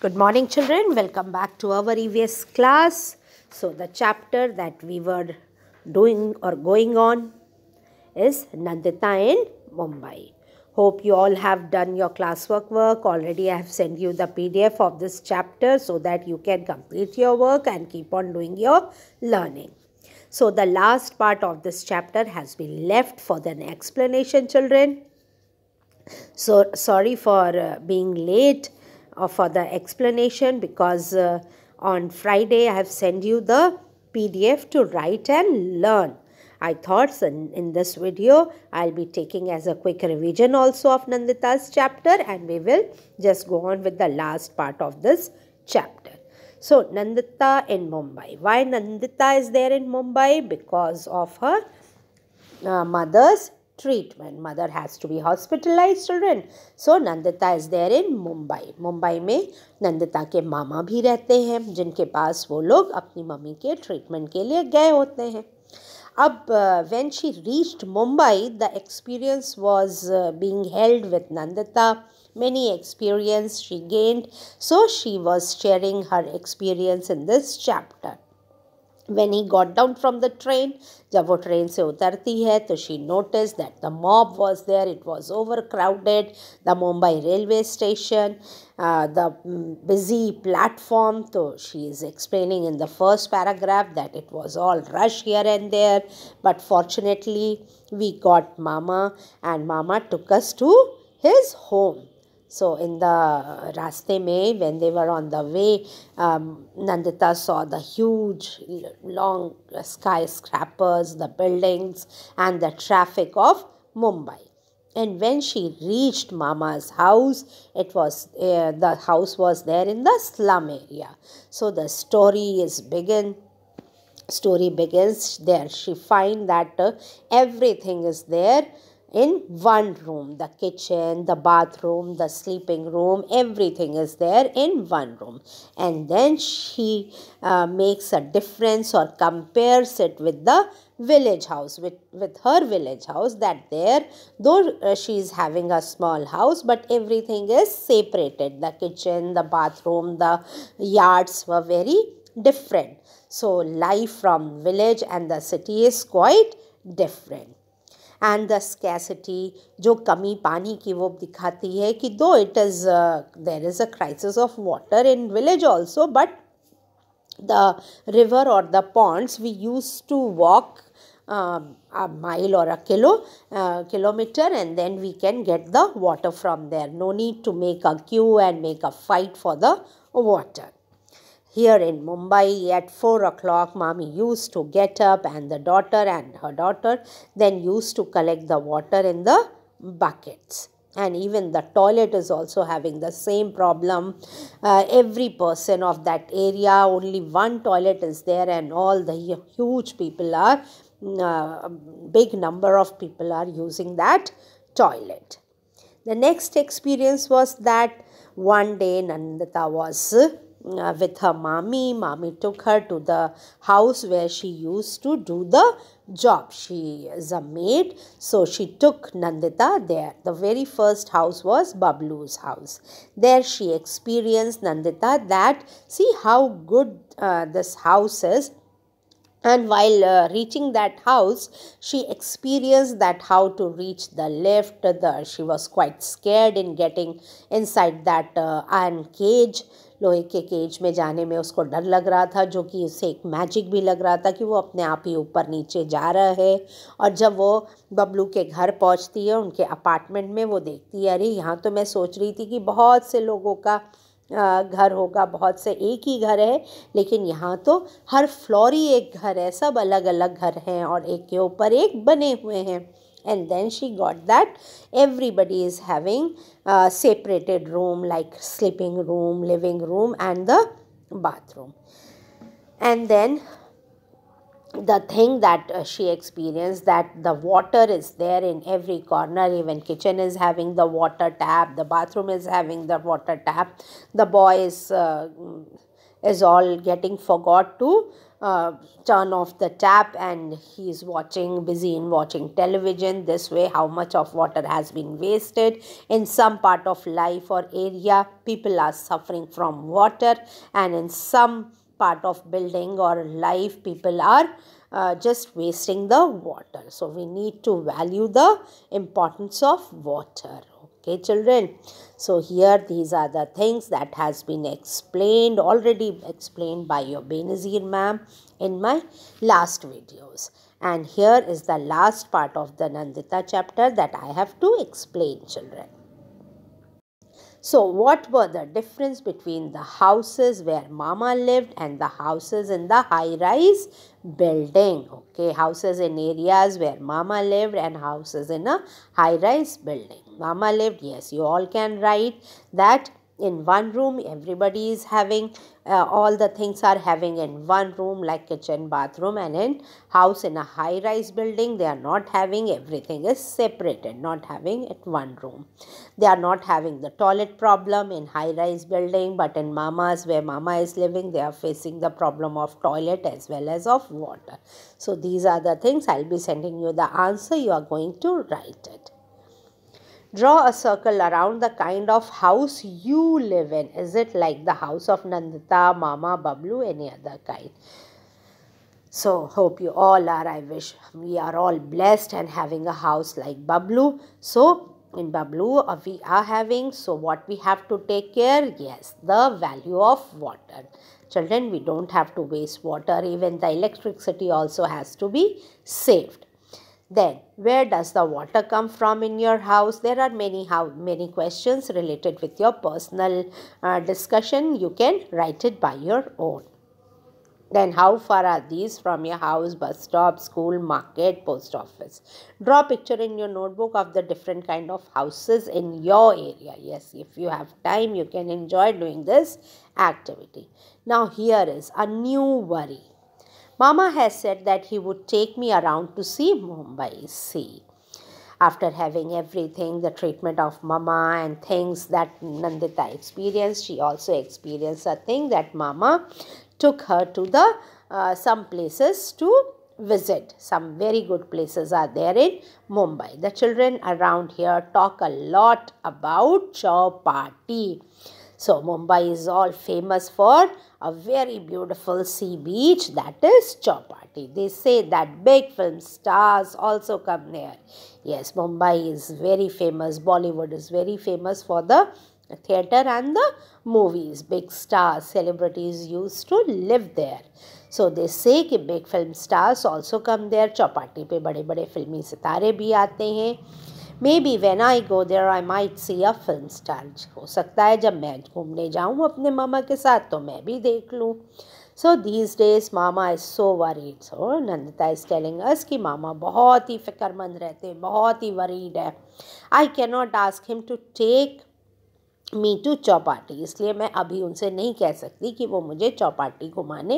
Good morning children. Welcome back to our EVS class. So the chapter that we were doing or going on is Nandita in Mumbai. Hope you all have done your classwork work. Already I have sent you the PDF of this chapter so that you can complete your work and keep on doing your learning. So the last part of this chapter has been left for the explanation children. So sorry for uh, being late uh, for the explanation because uh, on Friday I have sent you the PDF to write and learn. I thought in this video I'll be taking as a quick revision also of Nandita's chapter and we will just go on with the last part of this chapter. So Nandita in Mumbai. Why Nandita is there in Mumbai? Because of her uh, mother's treatment. Mother has to be hospitalized children. So Nandita is there in Mumbai. Mumbai में नंदिता के मामा भी रहते हैं जिनके पास वो लोग अपनी mummy के ट्रीटमेंट के लिए गए होते हैं अब when she reached Mumbai the experience was being held with Nandita. many experience she gained so she was sharing her experience in this chapter When he got down from the train, जब वो train से उतरती है तो she notice that the mob was there it was over crowded the Mumbai railway station the busy platform तो she is explaining in the first paragraph that it was all rush here and there but fortunately we got मामा and मामा took us to his home so, in the raste mein, when they were on the way, um, Nandita saw the huge, long skyscrapers, the buildings, and the traffic of Mumbai. And when she reached Mama's house, it was uh, the house was there in the slum area. So the story is begin. Story begins there. She find that uh, everything is there in one room. The kitchen, the bathroom, the sleeping room, everything is there in one room. And then she uh, makes a difference or compares it with the village house with, with her village house that there though uh, she is having a small house but everything is separated the kitchen the bathroom the yards were very different so life from village and the city is quite different and the scarcity जो कमी पानी की वो दिखाती है कि दो it is there is a crisis of water in village the river or the ponds we used to walk um, a mile or a kilo uh, kilometer and then we can get the water from there no need to make a queue and make a fight for the water here in Mumbai at 4 o'clock, mommy used to get up and the daughter and her daughter then used to collect the water in the buckets and even the toilet is also having the same problem uh, every person of that area only one toilet is there and all the huge people are mm, uh, big number of people are using that toilet the next experience was that one day nandita was with her mommy. Mommy took her to the house where she used to do the job. She is a maid, so she took Nandita there. The very first house was Bablu's house. There she experienced Nandita that see how good uh, this house is and while uh, reaching that house she experienced that how to reach the lift the she was quite scared in getting inside that uh, iron cage लोहे के cage में जाने में उसको डर लग रहा था जो कि उसे एक मैजिक भी लग रहा था कि वो अपने आप ही ऊपर नीचे जा रहा है और जब वो बबलू के घर पहुंचती है उनके अपार्टमेंट में वो देखती है अरे यहाँ तो मैं सोच रही थी कि बहुत से लोगों का घर होगा बहुत से एक ही घर है लेकिन यहाँ तो हर फ्लोर ही एक घर है सब अलग अलग घर हैं और एक के ऊपर एक बने हुए हैं and then she got that everybody is having a separated room like sleeping room living room and the bathroom and then the thing that uh, she experienced that the water is there in every corner even kitchen is having the water tap the bathroom is having the water tap the boy is uh, is all getting forgot to uh, turn off the tap and he is watching busy in watching television this way how much of water has been wasted in some part of life or area people are suffering from water and in some part of building or life people are uh, just wasting the water so we need to value the importance of water okay children so here these are the things that has been explained already explained by your benazir ma'am in my last videos and here is the last part of the nandita chapter that i have to explain children so what were the difference between the houses where mama lived and the houses in the high rise building okay houses in areas where mama lived and houses in a high rise building Mama lived. Yes, you all can write that in one room everybody is having uh, all the things are having in one room like kitchen bathroom and in house in a high rise building they are not having everything is separated not having at one room they are not having the toilet problem in high rise building but in mama's where mama is living they are facing the problem of toilet as well as of water so these are the things i'll be sending you the answer you are going to write it Draw a circle around the kind of house you live in. Is it like the house of Nandita, Mama, Bablu, any other kind? So, hope you all are. I wish we are all blessed and having a house like Bablu. So, in Bablu, uh, we are having. So, what we have to take care? Yes, the value of water. Children, we don't have to waste water. Even the electricity also has to be saved. Then, where does the water come from in your house? There are many how many questions related with your personal uh, discussion. You can write it by your own. Then how far are these from your house, bus stop, school, market, post office? Draw picture in your notebook of the different kind of houses in your area. Yes, if you have time, you can enjoy doing this activity. Now here is a new worry. Mama has said that he would take me around to see Mumbai sea. After having everything, the treatment of Mama and things that Nandita experienced, she also experienced a thing that Mama took her to the uh, some places to visit. Some very good places are there in Mumbai. The children around here talk a lot about Chowpatty. So Mumbai is all famous for a very beautiful sea beach that is Chowpatty. They say that big film stars also come there. Yes, Mumbai is very famous. Bollywood is very famous for the theatre and the movies. Big stars, celebrities used to live there. they say that big film stars also come there. Chowpatty पे बड़े बड़े फिल्मी सितारे भी आते हैं maybe when I go there I might see a film star हो सकता है जब मैं घूमने जाऊँ अपने मामा के साथ तो मैं भी देख लूँ सो दीज डेज मामा is so worried so Nandita is telling us कि मामा बहुत ही फिक्रमंद रहते हैं बहुत ही वरीड है I can not ask him to take me to Chowpatty इसलिए मैं अभी उनसे नहीं कह सकती कि वो मुझे चौपाटी घुमाने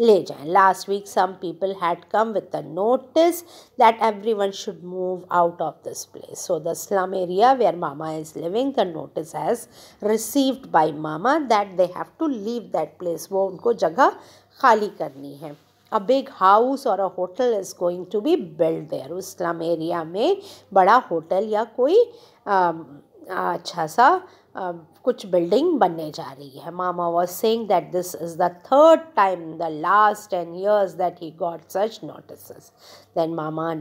ले जाएं last week some people had come with the notice that everyone should move out of this place so the slum area where मामा is living the notice has received by मामा that they have to leave that place वो उनको जगह खाली करनी है अ big house और a hotel is going to be build there उस स्लम एरिया में बड़ा होटल या कोई um, अच्छा सा कुछ बिल्डिंग बनने जा रही है मामा was saying that this is the third time the last ten years that he got such notice then मामा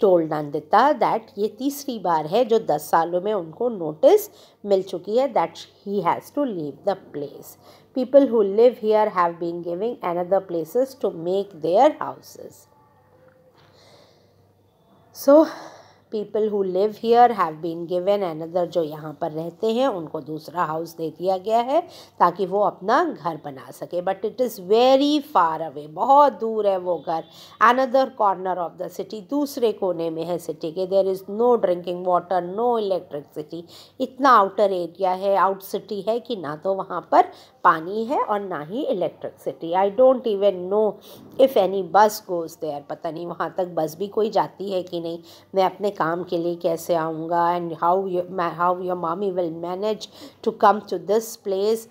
टोल्ड नंदिता दैट ये तीसरी बार है जो दस सालों में उनको नोटिस मिल चुकी है that he has to leave the place people who live here have been giving another places to make their houses so people who live here have been given other जो यहाँ पर रहते हैं उनको दूसरा हाउस दे दिया गया है ताकि वो अपना घर बना सके but it is very far away बहुत दूर है वो घर another corner of the city दूसरे कोने में है सिटी के there is no drinking water no electricity इतना आउटर एरिया है आउट सिटी है कि ना तो वहाँ पर पानी है और ना ही electricity I don't even know if any bus goes there पता नहीं वहाँ तक बस भी कोई जाती है कि नहीं मैं अपने काम के लिए कैसे आऊँगा एंड हाउ हाउ योर मामी will manage to come to this place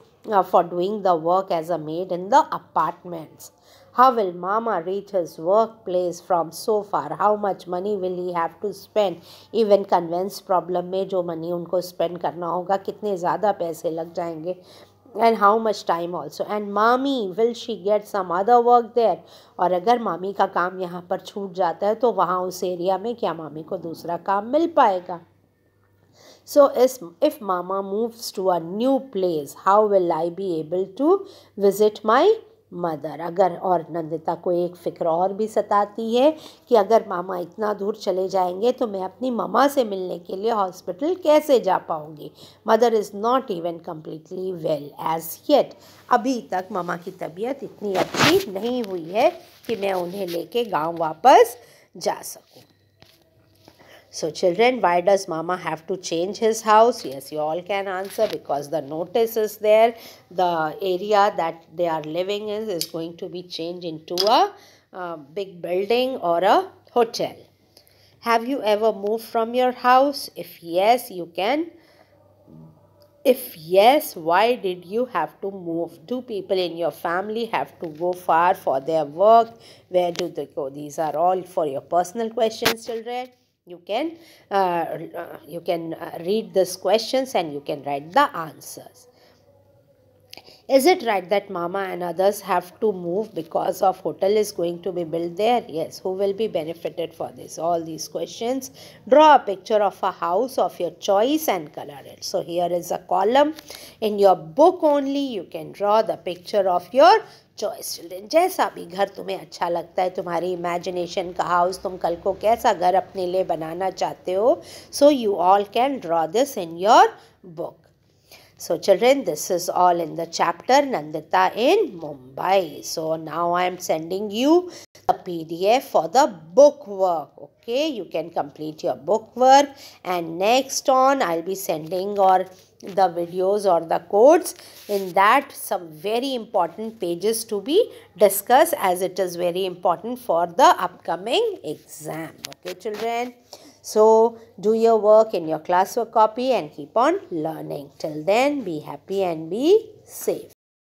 for doing the work as a maid in the apartments how will मामा reach his work place from so far how much money will he have to spend even conveyance problem में जो money उनको spend करना होगा कितने ज़्यादा पैसे लग जाएंगे and how much time also and मामी will she get some other work there और अगर मामी का काम यहाँ पर छूट जाता है तो वहाँ उस एरिया में क्या मामी को दूसरा काम मिल पाएगा So is, if mama moves to a new place, how will I be able to visit my mother अगर और नंदिता को एक फ़िक्र और भी सताती है कि अगर मामा इतना दूर चले जाएंगे तो मैं अपनी मामा से मिलने के लिए हॉस्पिटल कैसे जा पाऊँगी mother is not even completely well as yet अभी तक मामा की तबीयत इतनी अच्छी नहीं हुई है कि मैं उन्हें लेके गांव वापस जा सकूँ So children, why does mama have to change his house? Yes, you all can answer because the notice is there. The area that they are living in is going to be changed into a big building or a hotel. Have you ever moved from your house? If yes, you can. If yes, why did you have to move? Do people in your family have to go far for their work? Where do they go? These are all for your personal questions, children you can uh, uh you can uh, read these questions and you can write the answers is it right that Mama and others have to move because of hotel is going to be built there? Yes. Who will be benefited for this? All these questions. Draw a picture of a house of your choice and color it. So here is a column. In your book only you can draw the picture of your choice children जैसा भी घर तुम्हें अच्छा लगता है तुम्हारी imagination का house तुम कल को कैसा घर अपने लिए बनाना चाहते हो so you all can draw this in your book so children, this is all in the chapter Nandita in Mumbai. So now I am sending you a PDF for the book work. Okay, you can complete your book work and next on I'll be sending or the videos or the codes in that some very important pages to be discussed as it is very important for the upcoming exam. Okay children. So, do your work in your classwork copy and keep on learning. Till then, be happy and be safe.